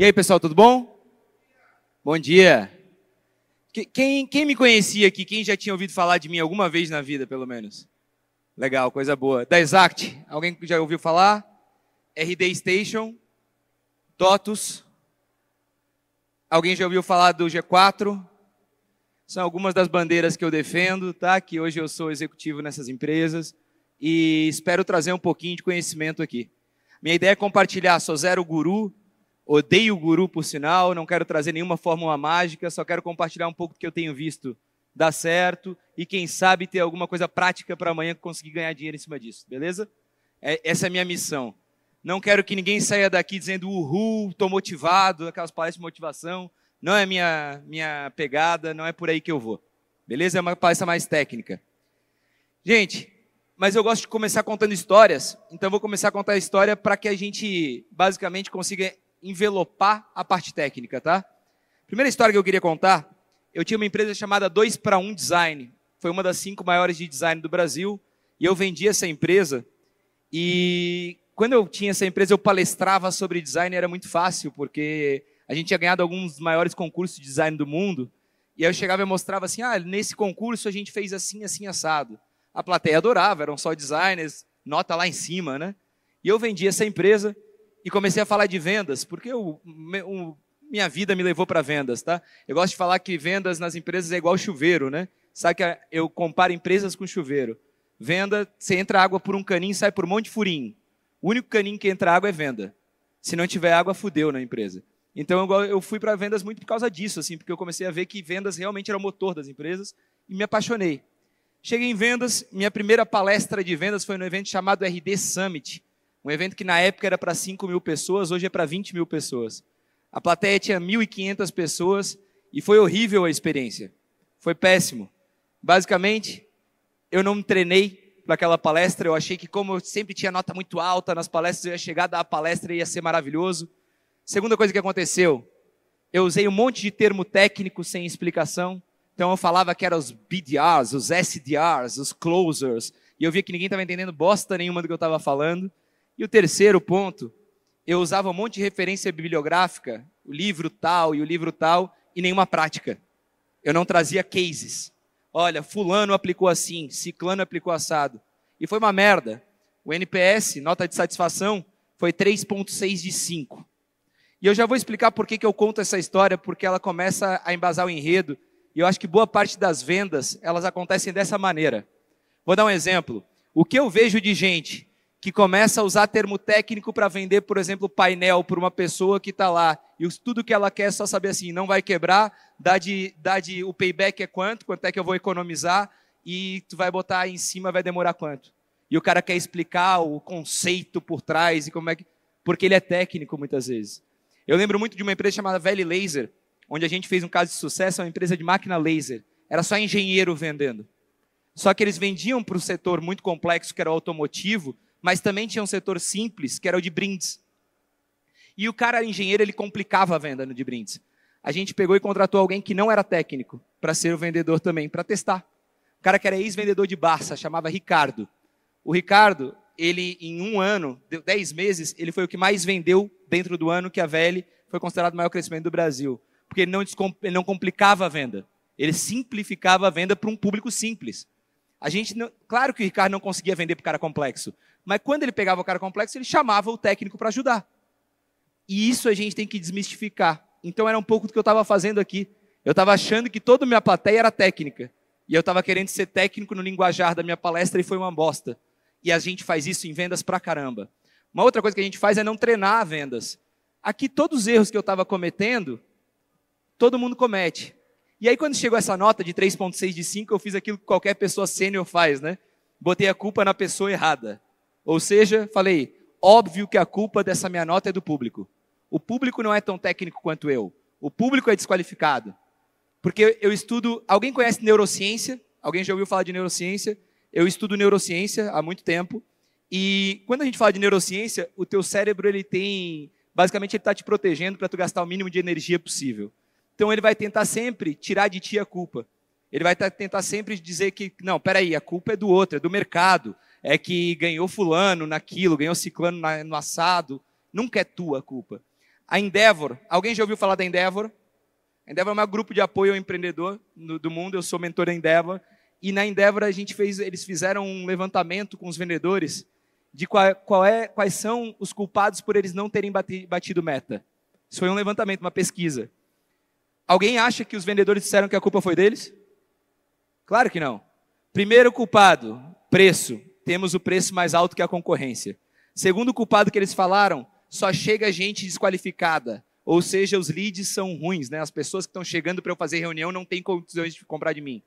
E aí, pessoal, tudo bom? Bom dia. Quem, quem me conhecia aqui? Quem já tinha ouvido falar de mim alguma vez na vida, pelo menos? Legal, coisa boa. Da Exact, alguém já ouviu falar? RD Station, Totus. Alguém já ouviu falar do G4? São algumas das bandeiras que eu defendo, tá? Que hoje eu sou executivo nessas empresas e espero trazer um pouquinho de conhecimento aqui. Minha ideia é compartilhar, sou zero guru, Odeio o guru, por sinal, não quero trazer nenhuma fórmula mágica, só quero compartilhar um pouco do que eu tenho visto dar certo e, quem sabe, ter alguma coisa prática para amanhã conseguir ganhar dinheiro em cima disso, beleza? É, essa é a minha missão. Não quero que ninguém saia daqui dizendo uhul, estou motivado, aquelas palestras de motivação. Não é minha, minha pegada, não é por aí que eu vou. Beleza? É uma palestra mais técnica. Gente, mas eu gosto de começar contando histórias, então vou começar a contar a história para que a gente basicamente consiga envelopar a parte técnica, tá? Primeira história que eu queria contar, eu tinha uma empresa chamada 2 para 1 Design. Foi uma das cinco maiores de design do Brasil. E eu vendi essa empresa. E quando eu tinha essa empresa, eu palestrava sobre design. Era muito fácil, porque a gente tinha ganhado alguns dos maiores concursos de design do mundo. E aí eu chegava e mostrava assim, ah, nesse concurso a gente fez assim, assim, assado. A plateia adorava, eram só designers, nota lá em cima, né? E eu vendi essa empresa e comecei a falar de vendas, porque minha vida me levou para vendas, tá? Eu gosto de falar que vendas nas empresas é igual chuveiro, né? Sabe que eu comparo empresas com chuveiro. Venda, você entra água por um caninho e sai por um monte de furinho. O único caninho que entra água é venda. Se não tiver água, fudeu na empresa. Então eu fui para vendas muito por causa disso, assim, porque eu comecei a ver que vendas realmente era o motor das empresas e me apaixonei. Cheguei em vendas, minha primeira palestra de vendas foi no evento chamado RD Summit, um evento que na época era para 5 mil pessoas, hoje é para 20 mil pessoas. A plateia tinha 1.500 pessoas e foi horrível a experiência. Foi péssimo. Basicamente, eu não me treinei para aquela palestra. Eu achei que, como eu sempre tinha nota muito alta nas palestras, eu ia chegar, dar a palestra e ia ser maravilhoso. Segunda coisa que aconteceu, eu usei um monte de termo técnico sem explicação. Então eu falava que eram os BDRs, os SDRs, os closers. E eu via que ninguém estava entendendo bosta nenhuma do que eu estava falando. E o terceiro ponto, eu usava um monte de referência bibliográfica, o livro tal e o livro tal, e nenhuma prática. Eu não trazia cases. Olha, fulano aplicou assim, ciclano aplicou assado. E foi uma merda. O NPS, nota de satisfação, foi 3.6 de 5. E eu já vou explicar por que, que eu conto essa história, porque ela começa a embasar o enredo, e eu acho que boa parte das vendas, elas acontecem dessa maneira. Vou dar um exemplo. O que eu vejo de gente que começa a usar termo técnico para vender, por exemplo, painel para uma pessoa que está lá e tudo que ela quer é só saber assim, não vai quebrar, dá de, dá de, o payback é quanto, quanto é que eu vou economizar e tu vai botar em cima, vai demorar quanto. E o cara quer explicar o conceito por trás e como é que, porque ele é técnico muitas vezes. Eu lembro muito de uma empresa chamada Valley Laser, onde a gente fez um caso de sucesso, é uma empresa de máquina laser. Era só engenheiro vendendo. Só que eles vendiam para o setor muito complexo que era o automotivo, mas também tinha um setor simples, que era o de brindes. E o cara engenheiro, ele complicava a venda no de brindes. A gente pegou e contratou alguém que não era técnico para ser o vendedor também, para testar. O cara que era ex-vendedor de Barça, chamava Ricardo. O Ricardo, ele em um ano, dez meses, ele foi o que mais vendeu dentro do ano que a VL foi considerado o maior crescimento do Brasil. Porque ele não, ele não complicava a venda. Ele simplificava a venda para um público simples. A gente não... Claro que o Ricardo não conseguia vender para o cara complexo, mas quando ele pegava o cara complexo, ele chamava o técnico para ajudar. E isso a gente tem que desmistificar. Então era um pouco do que eu estava fazendo aqui. Eu estava achando que toda a minha plateia era técnica. E eu estava querendo ser técnico no linguajar da minha palestra e foi uma bosta. E a gente faz isso em vendas pra caramba. Uma outra coisa que a gente faz é não treinar vendas. Aqui todos os erros que eu estava cometendo, todo mundo comete. E aí, quando chegou essa nota de 3,6 de 5, eu fiz aquilo que qualquer pessoa sênior faz, né? Botei a culpa na pessoa errada. Ou seja, falei, óbvio que a culpa dessa minha nota é do público. O público não é tão técnico quanto eu. O público é desqualificado. Porque eu estudo. Alguém conhece neurociência? Alguém já ouviu falar de neurociência? Eu estudo neurociência há muito tempo. E quando a gente fala de neurociência, o teu cérebro ele tem, basicamente ele está te protegendo para tu gastar o mínimo de energia possível. Então ele vai tentar sempre tirar de ti a culpa. Ele vai tentar sempre dizer que, não, peraí, a culpa é do outro, é do mercado, é que ganhou fulano naquilo, ganhou ciclano na, no assado. Nunca é tua a culpa. A Endeavor, alguém já ouviu falar da Endeavor? A Endeavor é o maior grupo de apoio ao empreendedor do mundo, eu sou mentor da Endeavor. E na Endeavor a gente fez, eles fizeram um levantamento com os vendedores de qual, qual é, quais são os culpados por eles não terem batido meta. Isso foi um levantamento, uma pesquisa. Alguém acha que os vendedores disseram que a culpa foi deles? Claro que não. Primeiro culpado, preço. Temos o preço mais alto que a concorrência. Segundo culpado que eles falaram, só chega gente desqualificada. Ou seja, os leads são ruins, né? As pessoas que estão chegando para eu fazer reunião não têm condições de comprar de mim.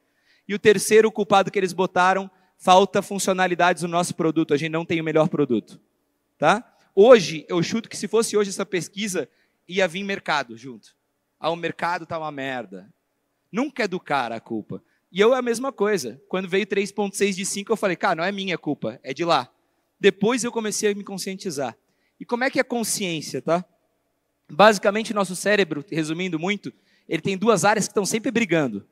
E o terceiro culpado que eles botaram, falta funcionalidades no nosso produto. A gente não tem o melhor produto, tá? Hoje, eu chuto que se fosse hoje essa pesquisa, ia vir mercado junto ah, o mercado tá uma merda. Nunca é do cara a culpa. E eu é a mesma coisa. Quando veio 3.6 de 5, eu falei, cara, não é minha culpa, é de lá. Depois eu comecei a me conscientizar. E como é que é consciência, tá? Basicamente, nosso cérebro, resumindo muito, ele tem duas áreas que estão sempre brigando.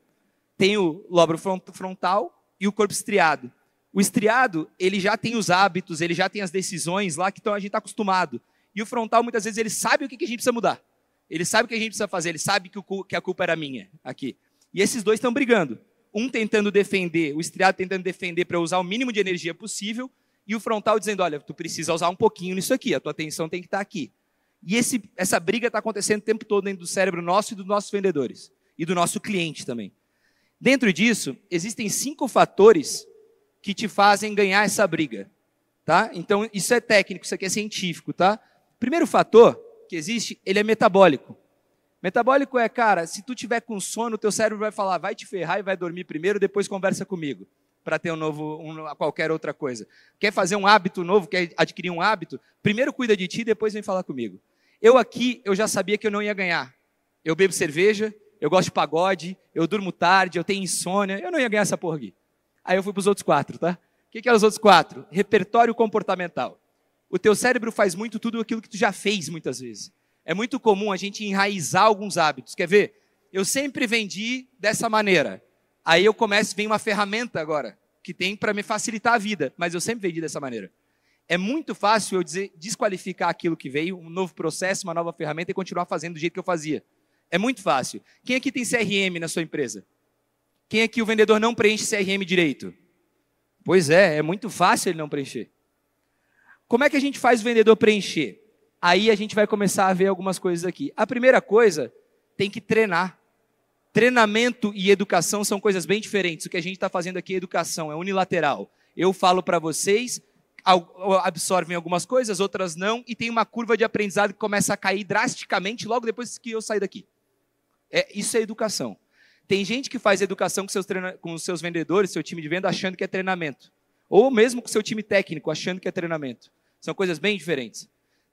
Tem o lobo frontal e o corpo estriado. O estriado, ele já tem os hábitos, ele já tem as decisões lá que então a gente está acostumado. E o frontal, muitas vezes, ele sabe o que a gente precisa mudar. Ele sabe o que a gente precisa fazer, ele sabe que, o, que a culpa era minha aqui. E esses dois estão brigando. Um tentando defender, o estriado tentando defender para usar o mínimo de energia possível, e o frontal dizendo: olha, tu precisa usar um pouquinho nisso aqui, a tua atenção tem que estar tá aqui. E esse, essa briga está acontecendo o tempo todo dentro do cérebro nosso e dos nossos vendedores, e do nosso cliente também. Dentro disso, existem cinco fatores que te fazem ganhar essa briga. Tá? Então, isso é técnico, isso aqui é científico. Tá? Primeiro fator que existe, ele é metabólico. Metabólico é, cara, se tu tiver com sono, o teu cérebro vai falar, vai te ferrar e vai dormir primeiro, depois conversa comigo, para ter um novo, um, qualquer outra coisa. Quer fazer um hábito novo, quer adquirir um hábito? Primeiro cuida de ti, depois vem falar comigo. Eu aqui, eu já sabia que eu não ia ganhar. Eu bebo cerveja, eu gosto de pagode, eu durmo tarde, eu tenho insônia, eu não ia ganhar essa porra aqui. Aí eu fui para os outros quatro, tá? O que, que eram os outros quatro? Repertório comportamental o teu cérebro faz muito tudo aquilo que tu já fez muitas vezes. É muito comum a gente enraizar alguns hábitos. Quer ver? Eu sempre vendi dessa maneira. Aí eu começo, vem uma ferramenta agora que tem para me facilitar a vida, mas eu sempre vendi dessa maneira. É muito fácil eu dizer, desqualificar aquilo que veio, um novo processo, uma nova ferramenta e continuar fazendo do jeito que eu fazia. É muito fácil. Quem aqui tem CRM na sua empresa? Quem aqui o vendedor não preenche CRM direito? Pois é, é muito fácil ele não preencher. Como é que a gente faz o vendedor preencher? Aí a gente vai começar a ver algumas coisas aqui. A primeira coisa, tem que treinar. Treinamento e educação são coisas bem diferentes. O que a gente está fazendo aqui é educação, é unilateral. Eu falo para vocês, absorvem algumas coisas, outras não, e tem uma curva de aprendizado que começa a cair drasticamente logo depois que eu sair daqui. É, isso é educação. Tem gente que faz educação com seus, com seus vendedores, seu time de venda, achando que é treinamento. Ou mesmo com seu time técnico, achando que é treinamento. São coisas bem diferentes.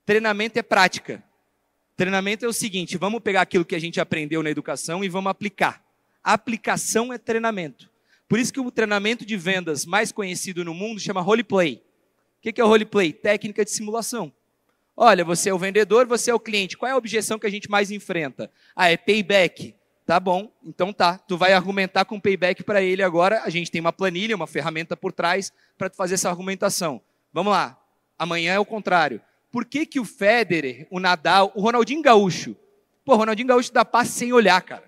Treinamento é prática. Treinamento é o seguinte: vamos pegar aquilo que a gente aprendeu na educação e vamos aplicar. aplicação é treinamento. Por isso que o treinamento de vendas mais conhecido no mundo chama roleplay. O que é o roleplay? Técnica de simulação. Olha, você é o vendedor, você é o cliente. Qual é a objeção que a gente mais enfrenta? Ah, é payback. Tá bom, então tá. Tu vai argumentar com payback para ele agora. A gente tem uma planilha, uma ferramenta por trás para fazer essa argumentação. Vamos lá. Amanhã é o contrário. Por que, que o Federer, o Nadal, o Ronaldinho Gaúcho? Pô, o Ronaldinho Gaúcho dá passe sem olhar, cara.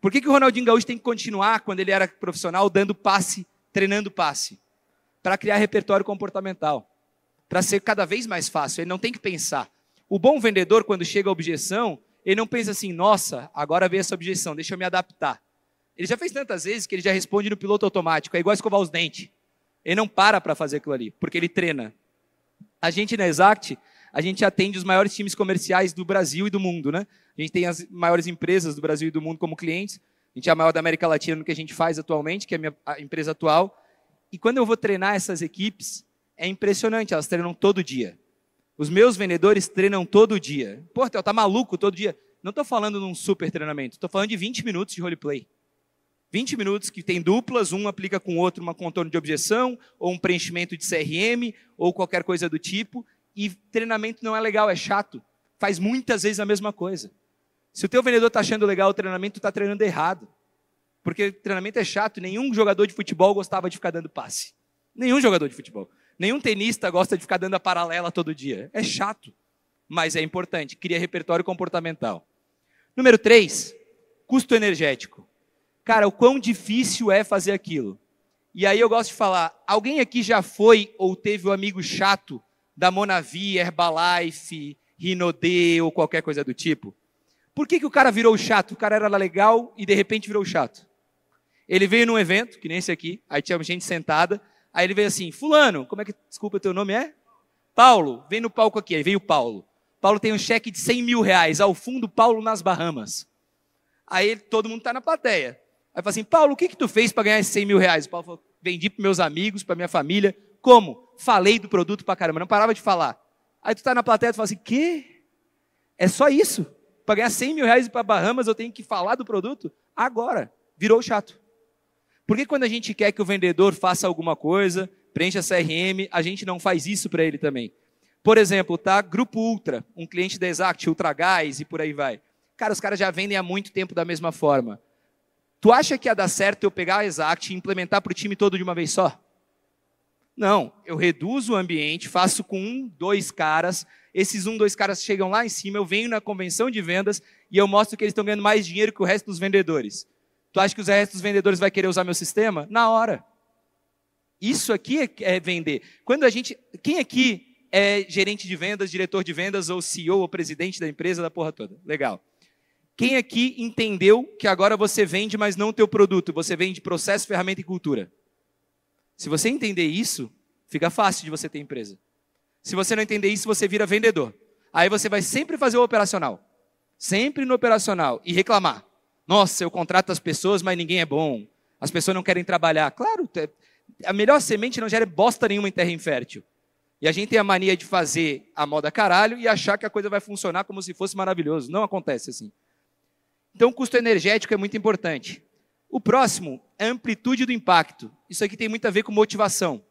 Por que, que o Ronaldinho Gaúcho tem que continuar, quando ele era profissional, dando passe, treinando passe? Para criar repertório comportamental. Para ser cada vez mais fácil. Ele não tem que pensar. O bom vendedor, quando chega a objeção, ele não pensa assim, nossa, agora veio essa objeção, deixa eu me adaptar. Ele já fez tantas vezes que ele já responde no piloto automático, é igual escovar os dentes. Ele não para para fazer aquilo ali, porque ele treina. A gente na Exact, a gente atende os maiores times comerciais do Brasil e do mundo, né? A gente tem as maiores empresas do Brasil e do mundo como clientes. A gente é a maior da América Latina no que a gente faz atualmente, que é a minha empresa atual. E quando eu vou treinar essas equipes, é impressionante, elas treinam todo dia. Os meus vendedores treinam todo dia. Pô, tá maluco todo dia? Não estou falando num super treinamento, estou falando de 20 minutos de roleplay. 20 minutos que tem duplas, um aplica com o outro uma contorno de objeção, ou um preenchimento de CRM, ou qualquer coisa do tipo. E treinamento não é legal, é chato. Faz muitas vezes a mesma coisa. Se o teu vendedor está achando legal o treinamento, está treinando errado. Porque treinamento é chato, nenhum jogador de futebol gostava de ficar dando passe. Nenhum jogador de futebol. Nenhum tenista gosta de ficar dando a paralela todo dia. É chato, mas é importante. Cria repertório comportamental. Número 3, custo energético cara, o quão difícil é fazer aquilo. E aí eu gosto de falar, alguém aqui já foi ou teve o um amigo chato da Monavi, Herbalife, Rinode ou qualquer coisa do tipo? Por que, que o cara virou chato? O cara era legal e de repente virou chato. Ele veio num evento, que nem esse aqui, aí tinha gente sentada, aí ele veio assim, fulano, como é que, desculpa, teu nome é? Paulo, vem no palco aqui. Aí veio o Paulo. Paulo tem um cheque de 100 mil reais, ao fundo Paulo nas Bahamas. Aí todo mundo está na plateia. Aí fala assim, Paulo, o que, que tu fez para ganhar esses 100 mil reais? O Paulo falou, vendi para meus amigos, para minha família. Como? Falei do produto para caramba, não parava de falar. Aí tu está na plateia e fala assim, que? É só isso? Para ganhar 100 mil reais para Bahamas eu tenho que falar do produto? Agora, virou chato. Porque quando a gente quer que o vendedor faça alguma coisa, preencha CRM, a gente não faz isso para ele também. Por exemplo, tá? Grupo Ultra, um cliente da Exact, Ultra Gás e por aí vai. Cara, os caras já vendem há muito tempo da mesma forma. Tu acha que ia dar certo eu pegar a Exact e implementar para o time todo de uma vez só? Não, eu reduzo o ambiente, faço com um, dois caras. Esses um, dois caras chegam lá em cima, eu venho na convenção de vendas e eu mostro que eles estão ganhando mais dinheiro que o resto dos vendedores. Tu acha que os restos dos vendedores vai querer usar meu sistema? Na hora. Isso aqui é, é vender. Quando a gente, quem aqui é gerente de vendas, diretor de vendas ou CEO ou presidente da empresa da porra toda? Legal. Quem aqui entendeu que agora você vende, mas não o teu produto, você vende processo, ferramenta e cultura? Se você entender isso, fica fácil de você ter empresa. Se você não entender isso, você vira vendedor. Aí você vai sempre fazer o operacional. Sempre no operacional e reclamar. Nossa, eu contrato as pessoas, mas ninguém é bom. As pessoas não querem trabalhar. Claro, é, a melhor semente não gera bosta nenhuma em terra infértil. E a gente tem a mania de fazer a moda caralho e achar que a coisa vai funcionar como se fosse maravilhoso. Não acontece assim. Então, o custo energético é muito importante. O próximo é a amplitude do impacto. Isso aqui tem muito a ver com motivação.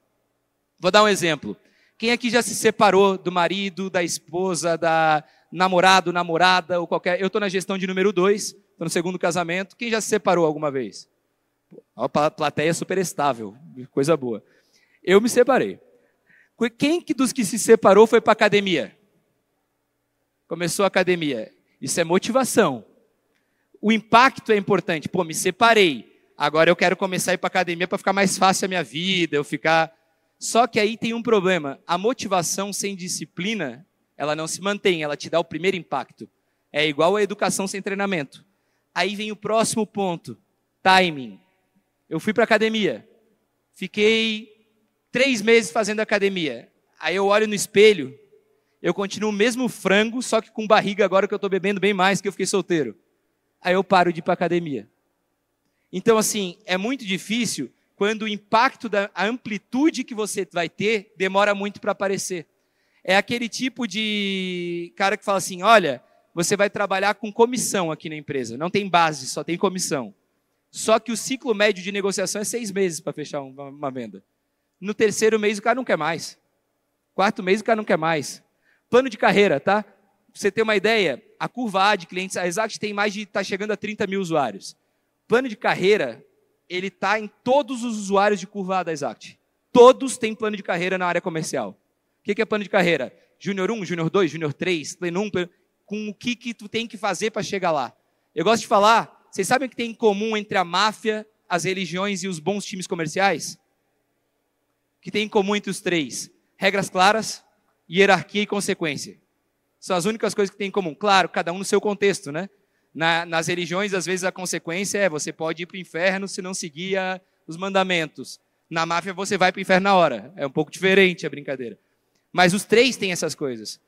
Vou dar um exemplo. Quem aqui já se separou do marido, da esposa, da namorado, namorada ou qualquer. Eu estou na gestão de número 2, estou no segundo casamento. Quem já se separou alguma vez? A plateia é super estável, coisa boa. Eu me separei. Quem dos que se separou foi para academia? Começou a academia. Isso é motivação. O impacto é importante. Pô, me separei. Agora eu quero começar a ir para academia para ficar mais fácil a minha vida, eu ficar. Só que aí tem um problema. A motivação sem disciplina, ela não se mantém, ela te dá o primeiro impacto. É igual a educação sem treinamento. Aí vem o próximo ponto: timing. Eu fui para academia, fiquei três meses fazendo academia. Aí eu olho no espelho, eu continuo o mesmo frango, só que com barriga agora que eu estou bebendo bem mais que eu fiquei solteiro aí eu paro de ir para academia. Então, assim, é muito difícil quando o impacto da amplitude que você vai ter demora muito para aparecer. É aquele tipo de cara que fala assim: olha, você vai trabalhar com comissão aqui na empresa, não tem base, só tem comissão. Só que o ciclo médio de negociação é seis meses para fechar uma, uma venda. No terceiro mês o cara não quer mais. Quarto mês o cara não quer mais. Plano de carreira, tá? Pra você ter uma ideia, a curva A de clientes, a Exact tem mais de, está chegando a 30 mil usuários. Plano de carreira, ele está em todos os usuários de curva A da Exact. Todos têm plano de carreira na área comercial. O que, que é plano de carreira? Júnior 1, Júnior 2, Júnior 3, Pleno 1, com o que, que tu tem que fazer para chegar lá. Eu gosto de falar, vocês sabem o que tem em comum entre a máfia, as religiões e os bons times comerciais? O que tem em comum entre os três? Regras claras, hierarquia e consequência. São as únicas coisas que tem em comum. Claro, cada um no seu contexto, né? Na, nas religiões, às vezes, a consequência é você pode ir para o inferno se não seguir a, os mandamentos. Na máfia, você vai para o inferno na hora. É um pouco diferente a brincadeira. Mas os três têm essas coisas.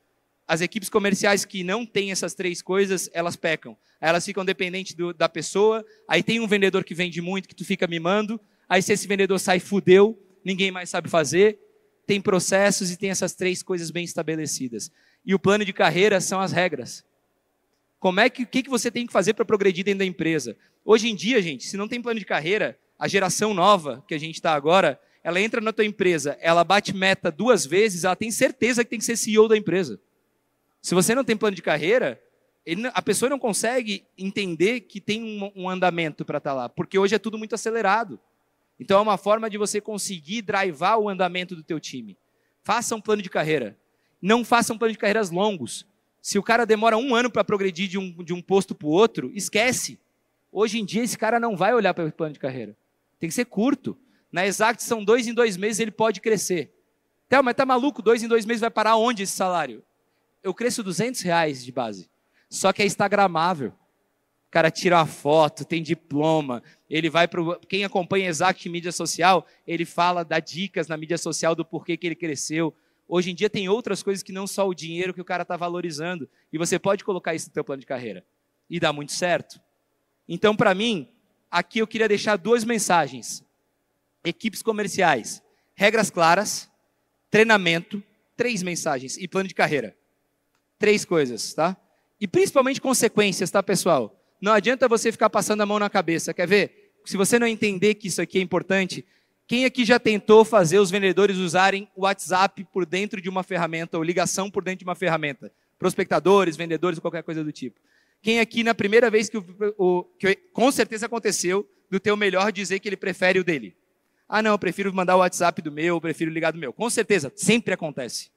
As equipes comerciais que não têm essas três coisas, elas pecam. Elas ficam dependentes do, da pessoa. Aí tem um vendedor que vende muito, que tu fica mimando. Aí se esse vendedor sai, fudeu, ninguém mais sabe fazer. Tem processos e tem essas três coisas bem estabelecidas e o plano de carreira são as regras. Como é que, o que, que você tem que fazer para progredir dentro da empresa? Hoje em dia, gente, se não tem plano de carreira, a geração nova que a gente está agora, ela entra na tua empresa, ela bate meta duas vezes, ela tem certeza que tem que ser CEO da empresa. Se você não tem plano de carreira, ele, a pessoa não consegue entender que tem um, um andamento para estar tá lá, porque hoje é tudo muito acelerado. Então é uma forma de você conseguir drivar o andamento do teu time. Faça um plano de carreira. Não façam plano de carreiras longos. Se o cara demora um ano para progredir de um, de um posto para o outro, esquece. Hoje em dia, esse cara não vai olhar para o plano de carreira. Tem que ser curto. Na Exact, são dois em dois meses, ele pode crescer. Théo, mas tá maluco? Dois em dois meses vai parar onde esse salário? Eu cresço 200 reais de base. Só que é instagramável. O cara tira a foto, tem diploma, ele vai para quem acompanha Exact em mídia social, ele fala, dá dicas na mídia social do porquê que ele cresceu. Hoje em dia tem outras coisas que não só o dinheiro que o cara está valorizando. E você pode colocar isso no seu plano de carreira. E dá muito certo. Então, para mim, aqui eu queria deixar duas mensagens. Equipes comerciais, regras claras, treinamento, três mensagens e plano de carreira. Três coisas, tá? E principalmente consequências, tá, pessoal? Não adianta você ficar passando a mão na cabeça. Quer ver? Se você não entender que isso aqui é importante, quem aqui já tentou fazer os vendedores usarem o WhatsApp por dentro de uma ferramenta ou ligação por dentro de uma ferramenta? Prospectadores, vendedores, qualquer coisa do tipo. Quem aqui na primeira vez que, o, o, que com certeza aconteceu do teu melhor dizer que ele prefere o dele? Ah, não, eu prefiro mandar o WhatsApp do meu, eu prefiro ligar do meu. Com certeza, sempre acontece. O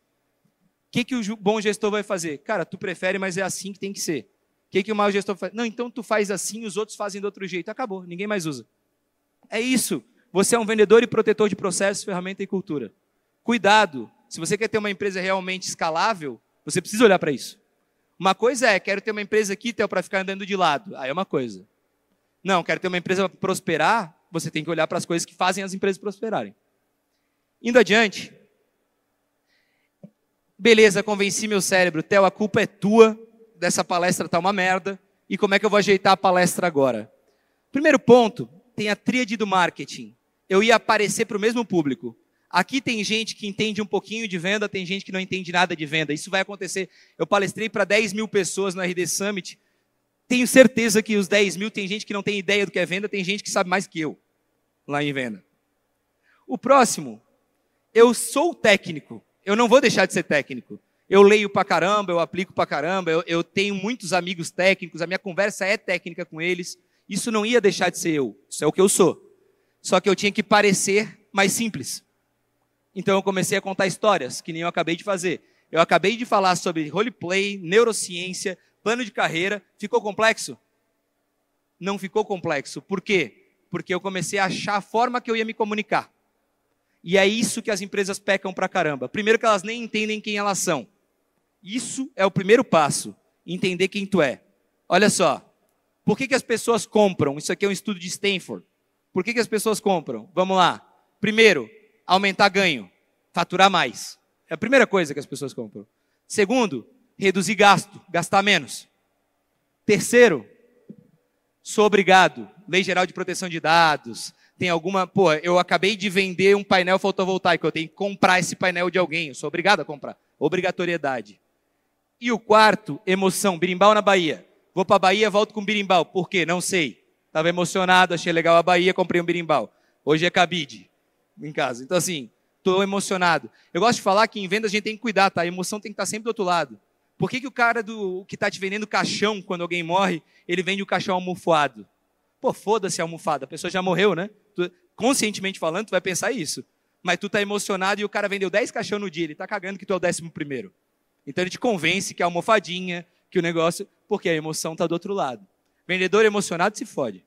que, que o bom gestor vai fazer? Cara, tu prefere, mas é assim que tem que ser. O que, que o mau gestor faz? Não, então tu faz assim, os outros fazem do outro jeito. Acabou, ninguém mais usa. É isso. Você é um vendedor e protetor de processos, ferramenta e cultura. Cuidado, se você quer ter uma empresa realmente escalável, você precisa olhar para isso. Uma coisa é, quero ter uma empresa aqui, Theo, para ficar andando de lado. Aí é uma coisa. Não, quero ter uma empresa para prosperar, você tem que olhar para as coisas que fazem as empresas prosperarem. Indo adiante. Beleza, convenci meu cérebro. Theo, a culpa é tua, dessa palestra tá uma merda. E como é que eu vou ajeitar a palestra agora? Primeiro ponto, tem a tríade do marketing eu ia aparecer para o mesmo público. Aqui tem gente que entende um pouquinho de venda, tem gente que não entende nada de venda. Isso vai acontecer. Eu palestrei para 10 mil pessoas no RD Summit. Tenho certeza que os 10 mil tem gente que não tem ideia do que é venda, tem gente que sabe mais que eu lá em venda. O próximo, eu sou técnico. Eu não vou deixar de ser técnico. Eu leio pra caramba, eu aplico pra caramba, eu, eu tenho muitos amigos técnicos, a minha conversa é técnica com eles. Isso não ia deixar de ser eu. Isso é o que eu sou. Só que eu tinha que parecer mais simples. Então eu comecei a contar histórias, que nem eu acabei de fazer. Eu acabei de falar sobre roleplay, neurociência, plano de carreira. Ficou complexo? Não ficou complexo. Por quê? Porque eu comecei a achar a forma que eu ia me comunicar. E é isso que as empresas pecam pra caramba. Primeiro que elas nem entendem quem elas são. Isso é o primeiro passo, entender quem tu é. Olha só, por que, que as pessoas compram? Isso aqui é um estudo de Stanford. Por que, que as pessoas compram? Vamos lá. Primeiro, aumentar ganho, faturar mais. É a primeira coisa que as pessoas compram. Segundo, reduzir gasto, gastar menos. Terceiro, sou obrigado. Lei Geral de Proteção de Dados. Tem alguma. Pô, eu acabei de vender um painel fotovoltaico, eu tenho que comprar esse painel de alguém, eu sou obrigado a comprar. Obrigatoriedade. E o quarto, emoção. Birimbau na Bahia. Vou para a Bahia, volto com birimbau. Por quê? Não sei. Estava emocionado, achei legal a Bahia, comprei um birimbau. Hoje é cabide em casa. Então, assim, estou emocionado. Eu gosto de falar que em venda a gente tem que cuidar, tá? A emoção tem que estar tá sempre do outro lado. Por que, que o cara do que está te vendendo caixão quando alguém morre, ele vende o caixão almofado? Pô, foda-se a almofada, a pessoa já morreu, né? Tu, conscientemente falando, tu vai pensar isso. Mas tu tá emocionado e o cara vendeu 10 caixão no dia, ele tá cagando que tu é o décimo primeiro. Então ele te convence que é almofadinha, que o negócio, porque a emoção tá do outro lado. Vendedor emocionado se fode,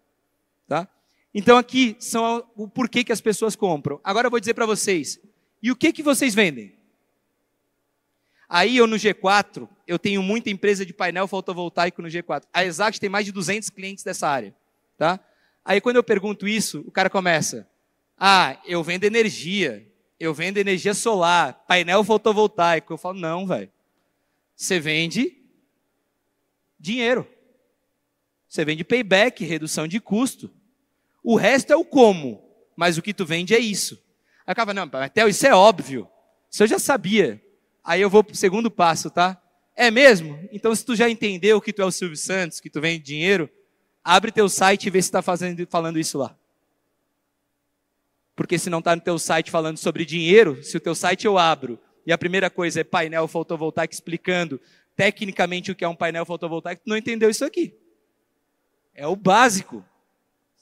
tá? Então aqui são o porquê que as pessoas compram. Agora eu vou dizer para vocês, e o que que vocês vendem? Aí eu no G4, eu tenho muita empresa de painel fotovoltaico no G4. A Exact tem mais de 200 clientes dessa área, tá? Aí quando eu pergunto isso, o cara começa: "Ah, eu vendo energia, eu vendo energia solar, painel fotovoltaico". Eu falo: "Não, velho. Você vende dinheiro. Você vende payback, redução de custo. O resto é o como, mas o que tu vende é isso. Aí acaba, não, Matel, isso é óbvio. Isso eu já sabia. Aí eu vou para o segundo passo, tá? É mesmo? Então, se tu já entendeu que tu é o Silvio Santos, que tu vende dinheiro, abre teu site e vê se está falando isso lá. Porque se não está no teu site falando sobre dinheiro, se o teu site eu abro e a primeira coisa é painel fotovoltaico explicando tecnicamente o que é um painel fotovoltaico, tu não entendeu isso aqui. É o básico.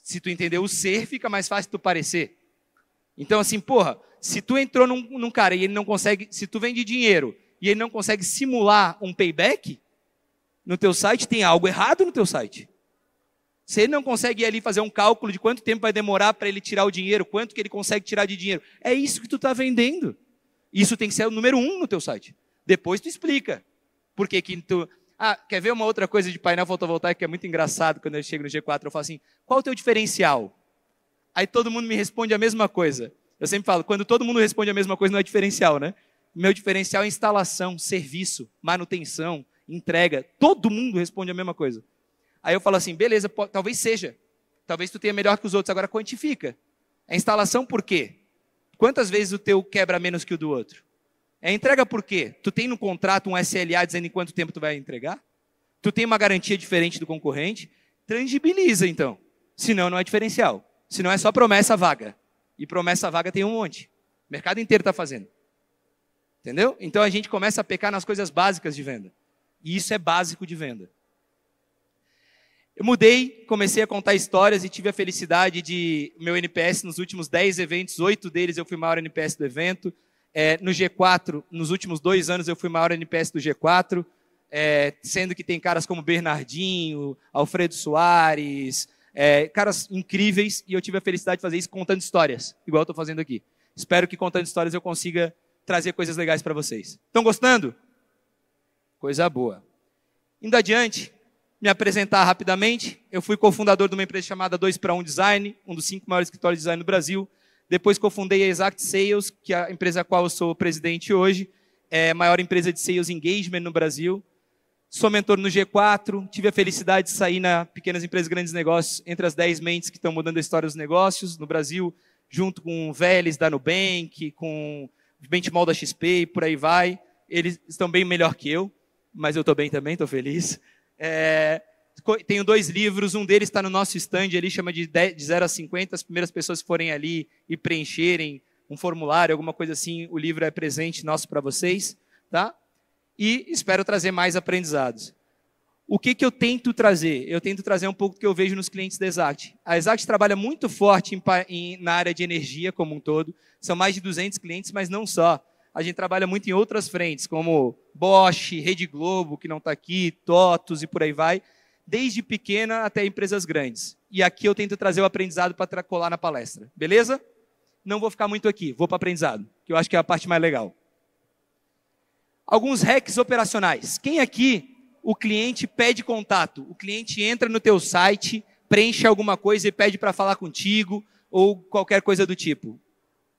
Se tu entender o ser, fica mais fácil tu parecer. Então, assim, porra, se tu entrou num, num cara e ele não consegue, se tu vende dinheiro e ele não consegue simular um payback, no teu site tem algo errado no teu site. Se ele não consegue ir ali fazer um cálculo de quanto tempo vai demorar para ele tirar o dinheiro, quanto que ele consegue tirar de dinheiro, é isso que tu está vendendo. Isso tem que ser o número um no teu site. Depois tu explica por que, que tu, ah, quer ver uma outra coisa de painel fotovoltaico que é muito engraçado quando eu chego no G4? Eu falo assim: qual o teu diferencial? Aí todo mundo me responde a mesma coisa. Eu sempre falo: quando todo mundo responde a mesma coisa, não é diferencial, né? Meu diferencial é instalação, serviço, manutenção, entrega. Todo mundo responde a mesma coisa. Aí eu falo assim: beleza, pode, talvez seja. Talvez tu tenha melhor que os outros. Agora quantifica. A é instalação por quê? Quantas vezes o teu quebra menos que o do outro? É entrega por quê? Tu tem no contrato um SLA dizendo em quanto tempo tu vai entregar? Tu tem uma garantia diferente do concorrente? Tangibiliza então. Senão não é diferencial. Senão é só promessa vaga. E promessa vaga tem um monte. O mercado inteiro está fazendo. Entendeu? Então a gente começa a pecar nas coisas básicas de venda. E isso é básico de venda. Eu mudei, comecei a contar histórias e tive a felicidade de meu NPS nos últimos 10 eventos, oito deles eu fui maior NPS do evento, é, no G4, nos últimos dois anos, eu fui maior NPS do G4, é, sendo que tem caras como Bernardinho, Alfredo Soares, é, caras incríveis, e eu tive a felicidade de fazer isso contando histórias, igual eu estou fazendo aqui. Espero que contando histórias eu consiga trazer coisas legais para vocês. Estão gostando? Coisa boa. Indo adiante, me apresentar rapidamente, eu fui cofundador de uma empresa chamada 2 para 1 Design, um dos cinco maiores escritórios de design do Brasil. Depois que eu fundei a Exact Sales, que é a empresa a qual eu sou presidente hoje, é a maior empresa de sales engagement no Brasil. Sou mentor no G4, tive a felicidade de sair na Pequenas Empresas Grandes Negócios, entre as 10 mentes que estão mudando a história dos negócios no Brasil, junto com o Vélez da Nubank, com o Benchmall da XP e por aí vai. Eles estão bem melhor que eu, mas eu estou bem também, estou feliz. É tenho dois livros, um deles está no nosso stand ali, chama de, 0 a 50. As primeiras pessoas que forem ali e preencherem um formulário, alguma coisa assim, o livro é presente nosso para vocês, tá? E espero trazer mais aprendizados. O que, que eu tento trazer? Eu tento trazer um pouco do que eu vejo nos clientes da Exact. A Exact trabalha muito forte em, em, na área de energia como um todo. São mais de 200 clientes, mas não só. A gente trabalha muito em outras frentes, como Bosch, Rede Globo, que não está aqui, TOTUS e por aí vai desde pequena até empresas grandes. E aqui eu tento trazer o aprendizado para colar na palestra, beleza? Não vou ficar muito aqui, vou para o aprendizado, que eu acho que é a parte mais legal. Alguns hacks operacionais. Quem aqui o cliente pede contato? O cliente entra no teu site, preenche alguma coisa e pede para falar contigo ou qualquer coisa do tipo.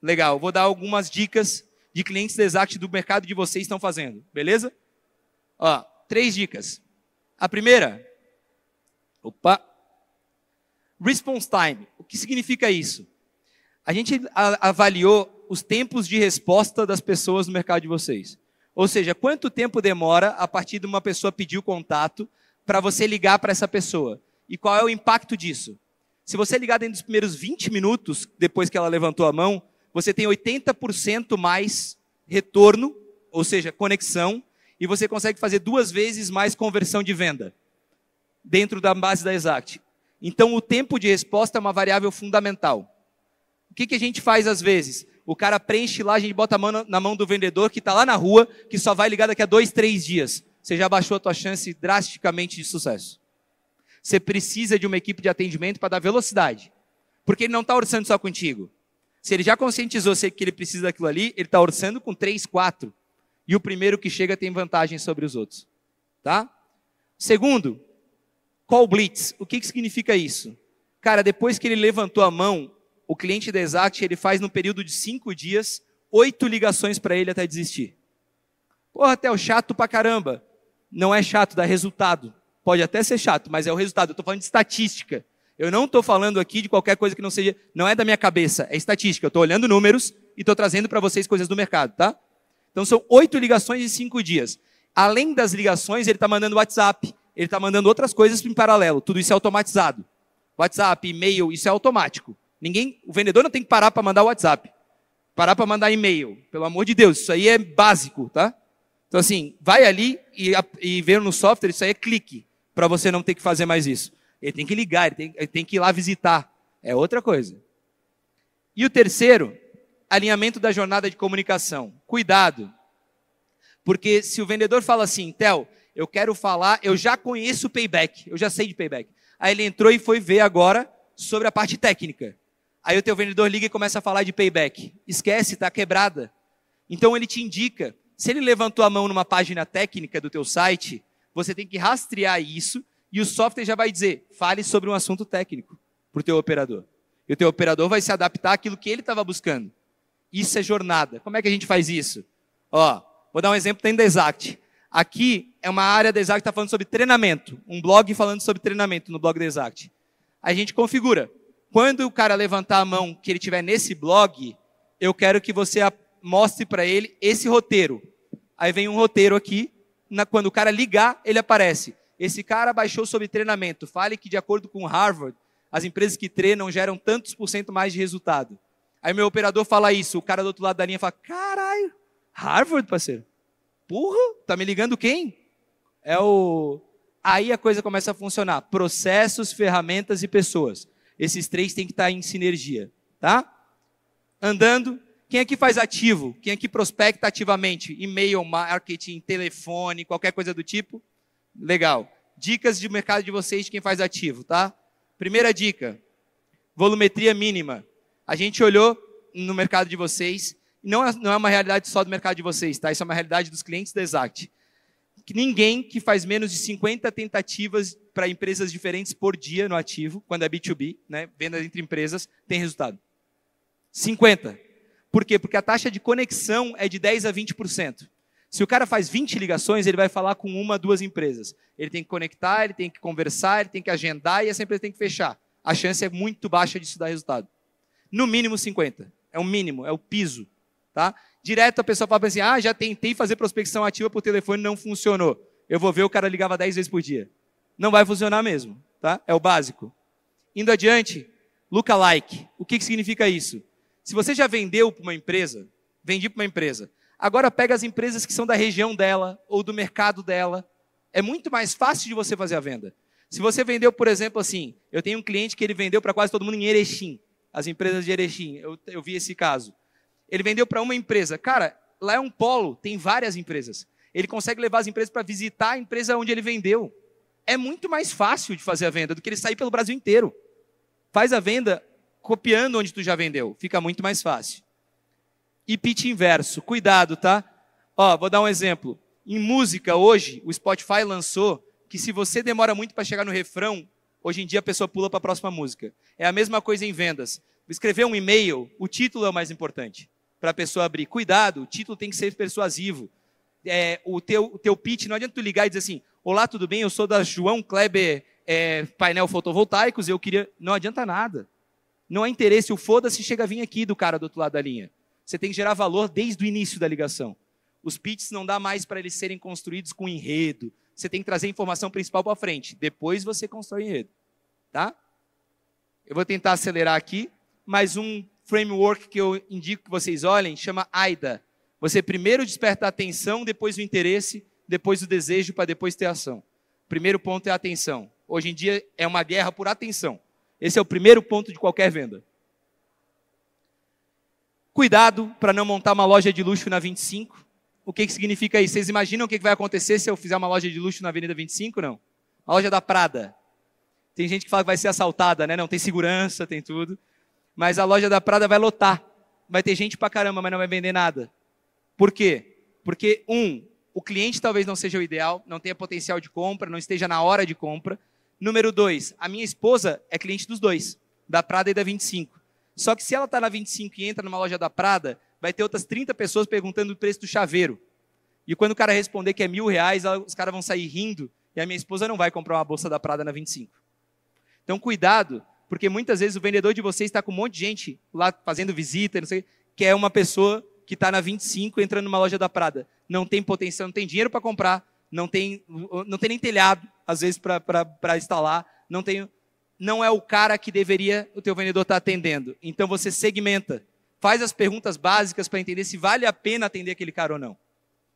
Legal, vou dar algumas dicas de clientes da Exact do mercado que vocês estão fazendo, beleza? Ó, três dicas. A primeira, Opa! Response time. O que significa isso? A gente avaliou os tempos de resposta das pessoas no mercado de vocês. Ou seja, quanto tempo demora a partir de uma pessoa pedir o contato para você ligar para essa pessoa? E qual é o impacto disso? Se você ligar dentro dos primeiros 20 minutos, depois que ela levantou a mão, você tem 80% mais retorno, ou seja, conexão, e você consegue fazer duas vezes mais conversão de venda dentro da base da Exact. Então, o tempo de resposta é uma variável fundamental. O que, que a gente faz às vezes? O cara preenche lá, a gente bota a mão na mão do vendedor que está lá na rua, que só vai ligar daqui a dois, três dias. Você já baixou a tua chance drasticamente de sucesso. Você precisa de uma equipe de atendimento para dar velocidade. Porque ele não está orçando só contigo. Se ele já conscientizou você que ele precisa daquilo ali, ele está orçando com três, quatro. E o primeiro que chega tem vantagem sobre os outros. Tá? Segundo, Call blitz. O que, que significa isso? Cara, depois que ele levantou a mão, o cliente da Exact ele faz no período de cinco dias oito ligações para ele até desistir. Porra, até o chato pra caramba. Não é chato, dá resultado. Pode até ser chato, mas é o resultado. Eu estou falando de estatística. Eu não estou falando aqui de qualquer coisa que não seja, não é da minha cabeça, é estatística. Eu estou olhando números e estou trazendo para vocês coisas do mercado, tá? Então são oito ligações em cinco dias. Além das ligações, ele está mandando WhatsApp, ele está mandando outras coisas em paralelo. Tudo isso é automatizado. WhatsApp, e-mail, isso é automático. Ninguém, o vendedor não tem que parar para mandar WhatsApp, parar para mandar e-mail. Pelo amor de Deus, isso aí é básico, tá? Então assim, vai ali e, e vê no software, isso aí é clique para você não ter que fazer mais isso. Ele tem que ligar, ele tem, ele tem que ir lá visitar. É outra coisa. E o terceiro, alinhamento da jornada de comunicação. Cuidado. Porque se o vendedor fala assim, Tel, eu quero falar, eu já conheço o payback, eu já sei de payback. Aí ele entrou e foi ver agora sobre a parte técnica. Aí o teu vendedor liga e começa a falar de payback. Esquece, está quebrada. Então ele te indica, se ele levantou a mão numa página técnica do teu site, você tem que rastrear isso e o software já vai dizer, fale sobre um assunto técnico para o teu operador. E o teu operador vai se adaptar àquilo que ele estava buscando. Isso é jornada. Como é que a gente faz isso? Ó, vou dar um exemplo da Indesact. Aqui é uma área da Exact que está falando sobre treinamento, um blog falando sobre treinamento no blog da Exact. A gente configura. Quando o cara levantar a mão que ele tiver nesse blog, eu quero que você mostre para ele esse roteiro. Aí vem um roteiro aqui, na, quando o cara ligar, ele aparece. Esse cara baixou sobre treinamento. Fale que, de acordo com Harvard, as empresas que treinam geram tantos por cento mais de resultado. Aí meu operador fala isso, o cara do outro lado da linha fala: caralho, Harvard, parceiro? Porra, tá me ligando quem? É o. Aí a coisa começa a funcionar. Processos, ferramentas e pessoas. Esses três têm que estar em sinergia, tá? Andando. Quem é que faz ativo? Quem é que prospecta ativamente? E-mail, marketing, telefone, qualquer coisa do tipo? Legal. Dicas de mercado de vocês de quem faz ativo, tá? Primeira dica: volumetria mínima. A gente olhou no mercado de vocês, não é, não é uma realidade só do mercado de vocês, tá? Isso é uma realidade dos clientes da Exact que ninguém que faz menos de 50 tentativas para empresas diferentes por dia no ativo, quando é B2B, né, entre empresas, tem resultado. 50. Por quê? Porque a taxa de conexão é de 10 a 20%. Se o cara faz 20 ligações, ele vai falar com uma, duas empresas. Ele tem que conectar, ele tem que conversar, ele tem que agendar e essa empresa tem que fechar. A chance é muito baixa disso dar resultado. No mínimo 50. É o mínimo, é o piso. Tá? Direto a pessoa fala assim: ah, já tentei fazer prospecção ativa por telefone, não funcionou. Eu vou ver, o cara ligava 10 vezes por dia. Não vai funcionar mesmo, tá? É o básico. Indo adiante, lookalike. O que, que significa isso? Se você já vendeu para uma empresa, vendi para uma empresa, agora pega as empresas que são da região dela ou do mercado dela. É muito mais fácil de você fazer a venda. Se você vendeu, por exemplo, assim, eu tenho um cliente que ele vendeu para quase todo mundo em Erechim, as empresas de Erechim, eu, eu vi esse caso. Ele vendeu para uma empresa. Cara, lá é um polo, tem várias empresas. Ele consegue levar as empresas para visitar a empresa onde ele vendeu. É muito mais fácil de fazer a venda do que ele sair pelo Brasil inteiro. Faz a venda copiando onde tu já vendeu, fica muito mais fácil. E pitch inverso, cuidado, tá? Ó, vou dar um exemplo. Em música hoje, o Spotify lançou que se você demora muito para chegar no refrão, hoje em dia a pessoa pula para a próxima música. É a mesma coisa em vendas. Escrever um e-mail, o título é o mais importante para a pessoa abrir. Cuidado, o título tem que ser persuasivo. É, o teu, o teu pitch, não adianta tu ligar e dizer assim, olá, tudo bem? Eu sou da João Kleber é, Painel Fotovoltaicos, eu queria... Não adianta nada. Não é interesse, o foda-se chega a vir aqui do cara do outro lado da linha. Você tem que gerar valor desde o início da ligação. Os pitches não dá mais para eles serem construídos com enredo. Você tem que trazer a informação principal para frente. Depois você constrói o enredo. Tá? Eu vou tentar acelerar aqui. Mais um framework que eu indico que vocês olhem chama AIDA. Você primeiro desperta a atenção, depois o interesse, depois o desejo, para depois ter ação. Primeiro ponto é a atenção. Hoje em dia é uma guerra por atenção. Esse é o primeiro ponto de qualquer venda. Cuidado para não montar uma loja de luxo na 25. O que, que significa isso? Vocês imaginam o que, que vai acontecer se eu fizer uma loja de luxo na Avenida 25? Não. A loja da Prada. Tem gente que fala que vai ser assaltada, né? Não, tem segurança, tem tudo. Mas a loja da Prada vai lotar. Vai ter gente pra caramba, mas não vai vender nada. Por quê? Porque, um, o cliente talvez não seja o ideal, não tenha potencial de compra, não esteja na hora de compra. Número dois, a minha esposa é cliente dos dois, da Prada e da 25. Só que se ela está na 25 e entra numa loja da Prada, vai ter outras 30 pessoas perguntando o preço do chaveiro. E quando o cara responder que é mil reais, os caras vão sair rindo e a minha esposa não vai comprar uma bolsa da Prada na 25. Então, cuidado porque muitas vezes o vendedor de vocês está com um monte de gente lá fazendo visita, não sei, que é uma pessoa que está na 25 entrando numa loja da Prada. Não tem potencial, não tem dinheiro para comprar, não tem, não tem nem telhado, às vezes, para instalar, não tem. Não é o cara que deveria o teu vendedor estar tá atendendo. Então você segmenta, faz as perguntas básicas para entender se vale a pena atender aquele cara ou não.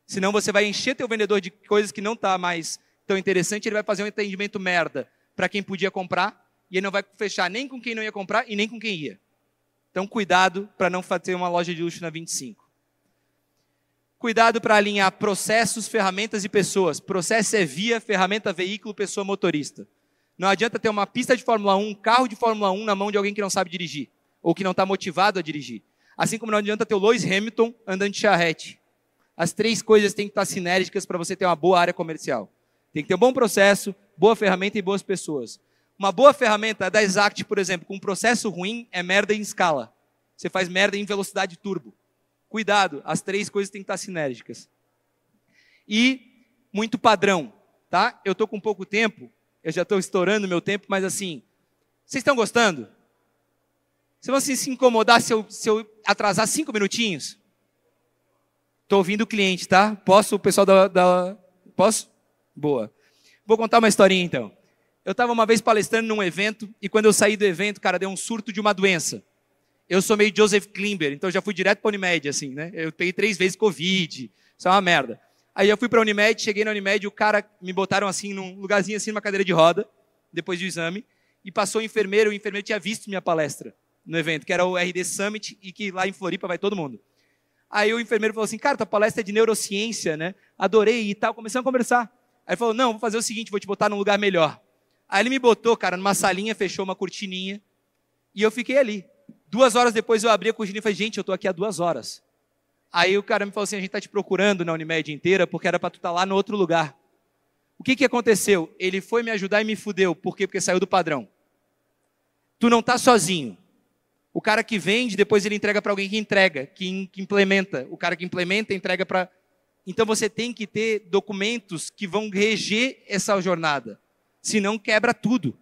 Senão você vai encher teu vendedor de coisas que não está mais tão interessante, ele vai fazer um atendimento merda para quem podia comprar e ele não vai fechar nem com quem não ia comprar e nem com quem ia. Então, cuidado para não fazer uma loja de luxo na 25. Cuidado para alinhar processos, ferramentas e pessoas. Processo é via, ferramenta, veículo, pessoa, motorista. Não adianta ter uma pista de Fórmula 1, um carro de Fórmula 1 na mão de alguém que não sabe dirigir ou que não está motivado a dirigir. Assim como não adianta ter o Lewis Hamilton andando de charrete. As três coisas têm que estar sinérgicas para você ter uma boa área comercial. Tem que ter um bom processo, boa ferramenta e boas pessoas. Uma boa ferramenta da Exact, por exemplo, com um processo ruim é merda em escala. Você faz merda em velocidade turbo. Cuidado, as três coisas têm que estar sinérgicas. E muito padrão, tá? Eu estou com pouco tempo, eu já estou estourando meu tempo, mas assim, vocês estão gostando? Vocês vão assim, se incomodar se eu, se eu atrasar cinco minutinhos? Estou ouvindo o cliente, tá? Posso, o pessoal da, da. Posso? Boa. Vou contar uma historinha então. Eu estava uma vez palestrando num evento e quando eu saí do evento, cara, deu um surto de uma doença. Eu sou meio Joseph Klimber, então já fui direto para Unimed, assim, né? Eu peguei três vezes Covid, isso é uma merda. Aí eu fui para Unimed, cheguei na Unimed, o cara me botaram assim num lugarzinho assim numa cadeira de roda, depois do exame, e passou o enfermeiro, o enfermeiro tinha visto minha palestra no evento, que era o RD Summit e que lá em Floripa vai todo mundo. Aí o enfermeiro falou assim: "Cara, tua palestra é de neurociência, né? Adorei e tal". Começamos a conversar. Aí ele falou: "Não, vou fazer o seguinte, vou te botar num lugar melhor". Aí ele me botou, cara, numa salinha, fechou uma cortininha. E eu fiquei ali. Duas horas depois eu abri a cortina e falei, gente, eu estou aqui há duas horas. Aí o cara me falou assim, a gente está te procurando na Unimed inteira, porque era para tu estar tá lá no outro lugar. O que, que aconteceu? Ele foi me ajudar e me fudeu. Por quê? Porque saiu do padrão. Tu não está sozinho. O cara que vende, depois ele entrega para alguém que entrega, que, que implementa. O cara que implementa, entrega para... Então você tem que ter documentos que vão reger essa jornada senão quebra tudo.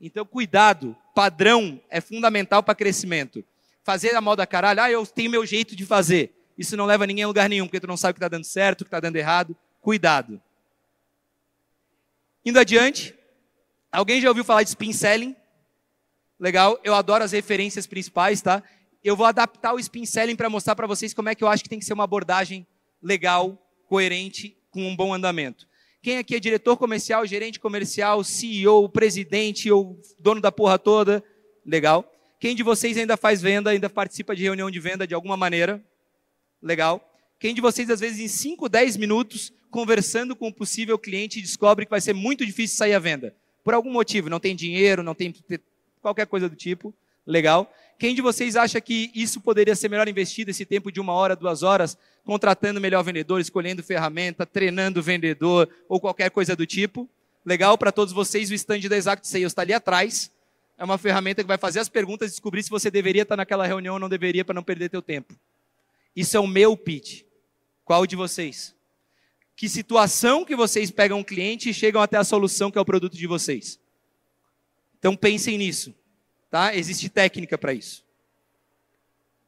Então, cuidado, padrão é fundamental para crescimento. Fazer a moda caralho, ah, eu tenho meu jeito de fazer. Isso não leva ninguém a lugar nenhum, porque tu não sabe o que está dando certo, o que está dando errado. Cuidado. Indo adiante, alguém já ouviu falar de spin selling? Legal, eu adoro as referências principais, tá? Eu vou adaptar o spin selling para mostrar para vocês como é que eu acho que tem que ser uma abordagem legal, coerente, com um bom andamento. Quem aqui é diretor comercial, gerente comercial, CEO, presidente ou dono da porra toda? Legal. Quem de vocês ainda faz venda, ainda participa de reunião de venda de alguma maneira? Legal. Quem de vocês, às vezes, em 5, 10 minutos, conversando com o um possível cliente, descobre que vai ser muito difícil sair à venda? Por algum motivo, não tem dinheiro, não tem qualquer coisa do tipo. Legal. Quem de vocês acha que isso poderia ser melhor investido, esse tempo de uma hora, duas horas, contratando melhor vendedor, escolhendo ferramenta, treinando o vendedor ou qualquer coisa do tipo? Legal para todos vocês, o stand da Exact Sales está ali atrás. É uma ferramenta que vai fazer as perguntas e descobrir se você deveria estar tá naquela reunião ou não deveria para não perder teu tempo. Isso é o meu pitch. Qual de vocês? Que situação que vocês pegam um cliente e chegam até a solução que é o produto de vocês? Então pensem nisso. Tá? Existe técnica para isso.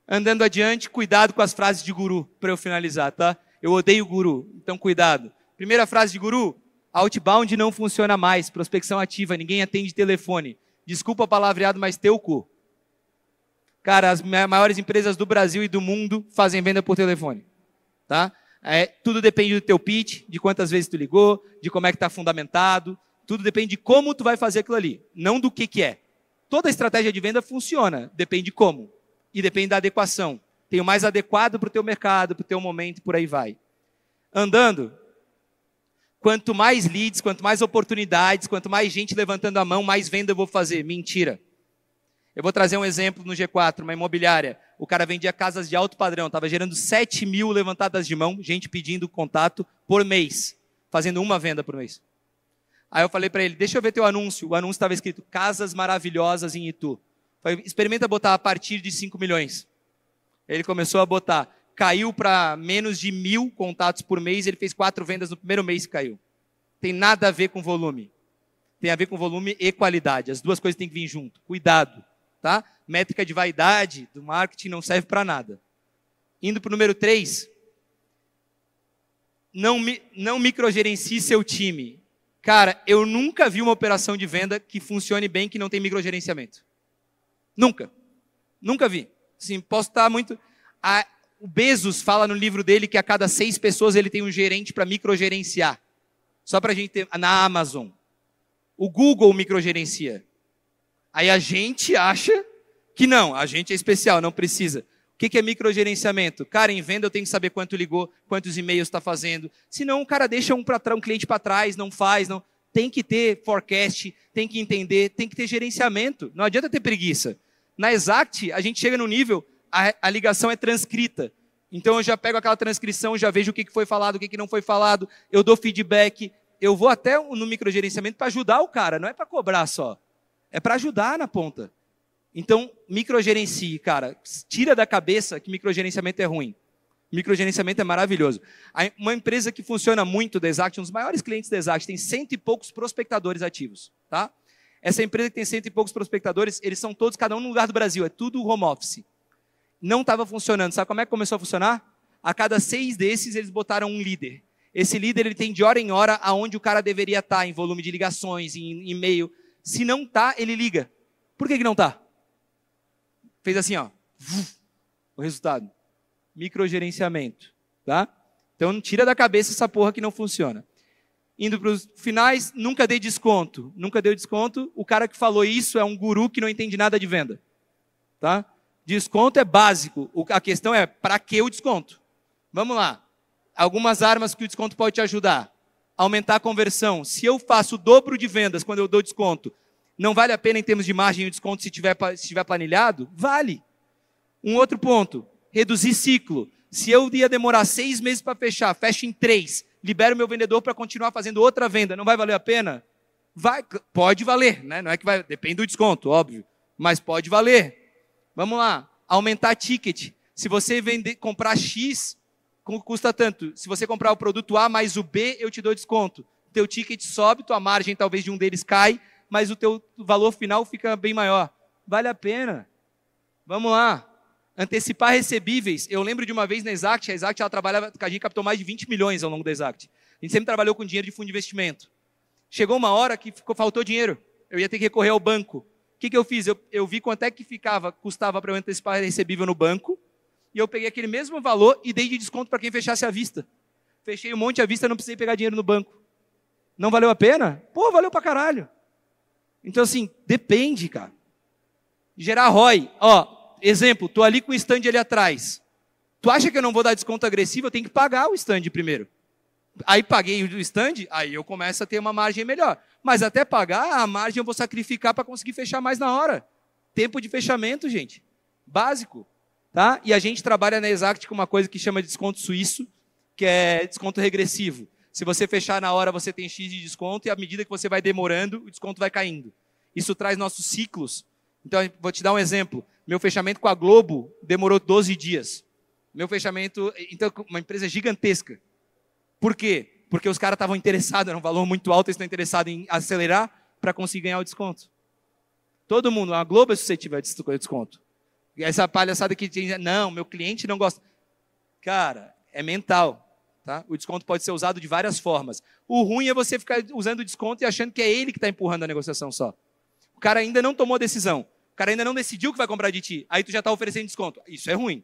Andando adiante, cuidado com as frases de guru, para eu finalizar, tá? Eu odeio guru, então cuidado. Primeira frase de guru, outbound não funciona mais, prospecção ativa, ninguém atende telefone. Desculpa palavreado, mas teu cu. Cara, as maiores empresas do Brasil e do mundo fazem venda por telefone, tá? É, tudo depende do teu pitch, de quantas vezes tu ligou, de como é que está fundamentado. Tudo depende de como tu vai fazer aquilo ali, não do que que é toda estratégia de venda funciona, depende como. E depende da adequação. Tem o mais adequado para o teu mercado, para o teu momento, por aí vai. Andando, quanto mais leads, quanto mais oportunidades, quanto mais gente levantando a mão, mais venda eu vou fazer. Mentira. Eu vou trazer um exemplo no G4, uma imobiliária. O cara vendia casas de alto padrão, estava gerando 7 mil levantadas de mão, gente pedindo contato por mês, fazendo uma venda por mês. Aí eu falei para ele: deixa eu ver teu anúncio. O anúncio estava escrito Casas Maravilhosas em Itu. Falei, experimenta botar a partir de 5 milhões. Ele começou a botar. Caiu para menos de mil contatos por mês. Ele fez quatro vendas no primeiro mês e caiu. Tem nada a ver com volume. Tem a ver com volume e qualidade. As duas coisas têm que vir junto. Cuidado, tá? Métrica de vaidade do marketing não serve para nada. Indo para o número 3. Não, não microgerencie seu time. Cara, eu nunca vi uma operação de venda que funcione bem que não tem microgerenciamento. Nunca. Nunca vi. Sim, posso estar muito. A... O Bezos fala no livro dele que a cada seis pessoas ele tem um gerente para microgerenciar. Só para a gente ter. Na Amazon. O Google microgerencia. Aí a gente acha que não, a gente é especial, não precisa. O que, que é microgerenciamento? Cara, em venda eu tenho que saber quanto ligou, quantos e-mails está fazendo. Senão o cara deixa um, pra, um cliente para trás, não faz, não. Tem que ter forecast, tem que entender, tem que ter gerenciamento. Não adianta ter preguiça. Na Exact, a gente chega no nível, a, a ligação é transcrita. Então eu já pego aquela transcrição, já vejo o que, que foi falado, o que, que não foi falado, eu dou feedback, eu vou até no microgerenciamento para ajudar o cara, não é para cobrar só. É para ajudar na ponta. Então, microgerencie, cara. Tira da cabeça que microgerenciamento é ruim. Microgerenciamento é maravilhoso. Uma empresa que funciona muito da Exact, um dos maiores clientes da Exact, tem cento e poucos prospectadores ativos, tá? Essa empresa que tem cento e poucos prospectadores, eles são todos, cada um no lugar do Brasil, é tudo home office. Não estava funcionando. Sabe como é que começou a funcionar? A cada seis desses, eles botaram um líder. Esse líder ele tem de hora em hora aonde o cara deveria estar, tá, em volume de ligações, em e-mail. Se não está, ele liga. Por que, que não está? fez assim, ó, o resultado. Microgerenciamento, tá? Então não tira da cabeça essa porra que não funciona. Indo para os finais, nunca dei desconto. Nunca deu desconto. O cara que falou isso é um guru que não entende nada de venda. Tá? Desconto é básico. a questão é para que o desconto? Vamos lá. Algumas armas que o desconto pode te ajudar. Aumentar a conversão. Se eu faço o dobro de vendas quando eu dou desconto, não vale a pena em termos de margem e desconto se tiver, se tiver planilhado? Vale. Um outro ponto, reduzir ciclo. Se eu ia demorar seis meses para fechar, fecho em três, libero meu vendedor para continuar fazendo outra venda, não vai valer a pena? Vai, pode valer, né? Não é que vai, depende do desconto, óbvio, mas pode valer. Vamos lá, aumentar ticket. Se você vender, comprar X, custa tanto. Se você comprar o produto A mais o B, eu te dou desconto. Teu ticket sobe, tua margem talvez de um deles cai, mas o teu valor final fica bem maior. Vale a pena. Vamos lá. Antecipar recebíveis. Eu lembro de uma vez na Exact, a Exact ela trabalhava, a gente captou mais de 20 milhões ao longo da Exact. A gente sempre trabalhou com dinheiro de fundo de investimento. Chegou uma hora que ficou, faltou dinheiro. Eu ia ter que recorrer ao banco. O que, que eu fiz? Eu, eu vi quanto é que ficava, custava para eu antecipar recebível no banco. E eu peguei aquele mesmo valor e dei de desconto para quem fechasse a vista. Fechei um monte à vista, não precisei pegar dinheiro no banco. Não valeu a pena? Pô, valeu pra caralho. Então, assim, depende, cara. Gerar ROI. Ó, exemplo, tô ali com o stand ali atrás. Tu acha que eu não vou dar desconto agressivo? Eu tenho que pagar o stand primeiro. Aí paguei o stand, aí eu começo a ter uma margem melhor. Mas até pagar, a margem eu vou sacrificar para conseguir fechar mais na hora. Tempo de fechamento, gente. Básico. Tá? E a gente trabalha na Exact com uma coisa que chama de desconto suíço, que é desconto regressivo. Se você fechar na hora, você tem X de desconto, e à medida que você vai demorando, o desconto vai caindo. Isso traz nossos ciclos. Então, vou te dar um exemplo. Meu fechamento com a Globo demorou 12 dias. Meu fechamento. Então, uma empresa gigantesca. Por quê? Porque os caras estavam interessados, era um valor muito alto, eles estão interessados em acelerar para conseguir ganhar o desconto. Todo mundo, a Globo é suscetível a desconto. Essa palhaçada que diz, não, meu cliente não gosta. Cara, é mental. Tá? O desconto pode ser usado de várias formas. O ruim é você ficar usando o desconto e achando que é ele que está empurrando a negociação só. O cara ainda não tomou a decisão. O cara ainda não decidiu o que vai comprar de ti. Aí tu já está oferecendo desconto. Isso é ruim.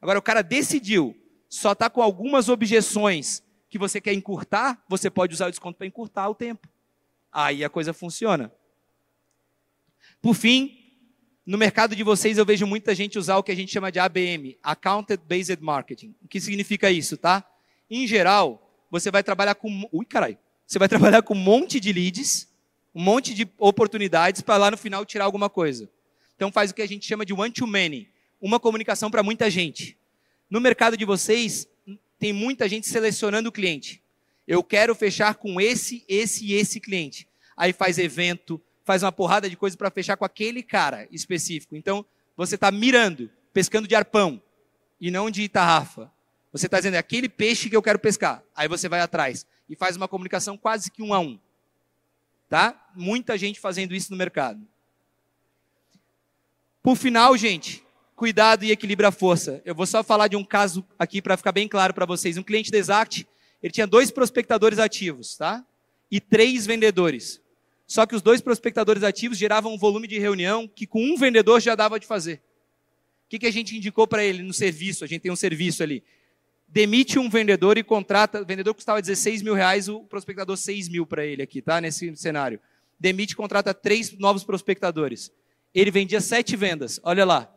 Agora, o cara decidiu, só está com algumas objeções que você quer encurtar, você pode usar o desconto para encurtar o tempo. Aí a coisa funciona. Por fim, no mercado de vocês eu vejo muita gente usar o que a gente chama de ABM, (Accounted Based Marketing. O que significa isso, tá? em geral, você vai trabalhar com. Ui, caralho! Você vai trabalhar com um monte de leads, um monte de oportunidades para lá no final tirar alguma coisa. Então faz o que a gente chama de one to many, uma comunicação para muita gente. No mercado de vocês, hum, tem muita gente selecionando o cliente. Eu quero fechar com esse, esse e esse cliente. Aí faz evento, faz uma porrada de coisa para fechar com aquele cara específico. Então, você está mirando, pescando de arpão e não de tarrafa. Você está dizendo, é aquele peixe que eu quero pescar. Aí você vai atrás e faz uma comunicação quase que um a um. Tá? Muita gente fazendo isso no mercado. Por final, gente, cuidado e equilibra a força. Eu vou só falar de um caso aqui para ficar bem claro para vocês. Um cliente da Exact, ele tinha dois prospectadores ativos, tá? E três vendedores. Só que os dois prospectadores ativos geravam um volume de reunião que com um vendedor já dava de fazer. O que, que a gente indicou para ele no serviço? A gente tem um serviço ali demite um vendedor e contrata. O vendedor custava 16 mil reais, o prospectador 6 mil para ele aqui, tá? Nesse cenário. Demite e contrata três novos prospectadores. Ele vendia sete vendas, olha lá.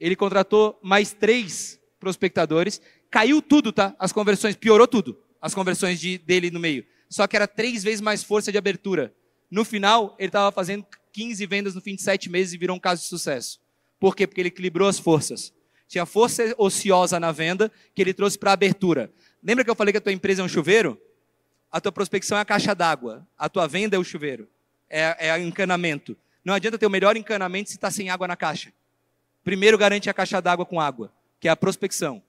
Ele contratou mais três prospectadores. Caiu tudo, tá? As conversões, piorou tudo. As conversões de, dele no meio. Só que era três vezes mais força de abertura. No final, ele estava fazendo 15 vendas no fim de sete meses e virou um caso de sucesso. Por quê? Porque ele equilibrou as forças. Tinha força ociosa na venda que ele trouxe para a abertura. Lembra que eu falei que a tua empresa é um chuveiro? A tua prospecção é a caixa d'água. A tua venda é o chuveiro. É, é encanamento. Não adianta ter o melhor encanamento se está sem água na caixa. Primeiro garante a caixa d'água com água, que é a prospecção.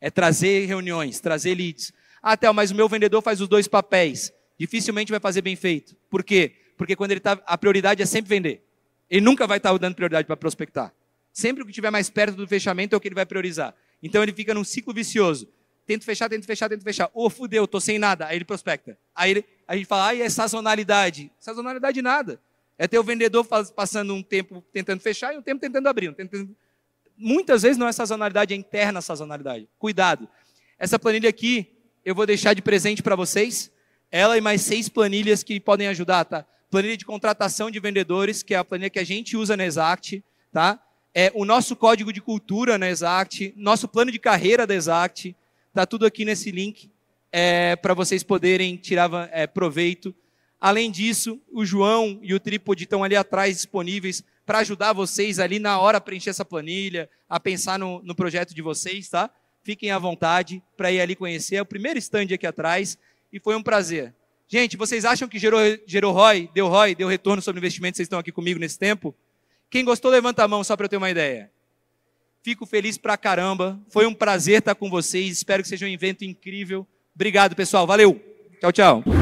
É trazer reuniões, trazer leads. Ah, Théo, mas o meu vendedor faz os dois papéis. Dificilmente vai fazer bem feito. Por quê? Porque quando ele tá, a prioridade é sempre vender. Ele nunca vai estar tá dando prioridade para prospectar. Sempre o que estiver mais perto do fechamento é o que ele vai priorizar. Então ele fica num ciclo vicioso. Tento fechar, tento fechar, tento fechar. Ô, oh, fudeu, tô sem nada. Aí ele prospecta. Aí ele, a gente fala, ai, ah, é sazonalidade. Sazonalidade nada. É ter o vendedor faz, passando um tempo tentando fechar e um tempo tentando abrir. Um tentando... Muitas vezes não é sazonalidade, é interna sazonalidade. Cuidado. Essa planilha aqui eu vou deixar de presente para vocês. Ela e mais seis planilhas que podem ajudar, tá? Planilha de contratação de vendedores, que é a planilha que a gente usa na Exact, tá? é, o nosso código de cultura na né, Exact, nosso plano de carreira da Exact, está tudo aqui nesse link é, para vocês poderem tirar é, proveito. Além disso, o João e o Trípode estão ali atrás disponíveis para ajudar vocês ali na hora a preencher essa planilha, a pensar no, no projeto de vocês, tá? Fiquem à vontade para ir ali conhecer. É o primeiro stand aqui atrás e foi um prazer. Gente, vocês acham que gerou, gerou ROI, deu ROI, deu retorno sobre o investimento? Vocês estão aqui comigo nesse tempo? Quem gostou, levanta a mão só para eu ter uma ideia. Fico feliz pra caramba. Foi um prazer estar com vocês. Espero que seja um evento incrível. Obrigado, pessoal. Valeu. Tchau, tchau.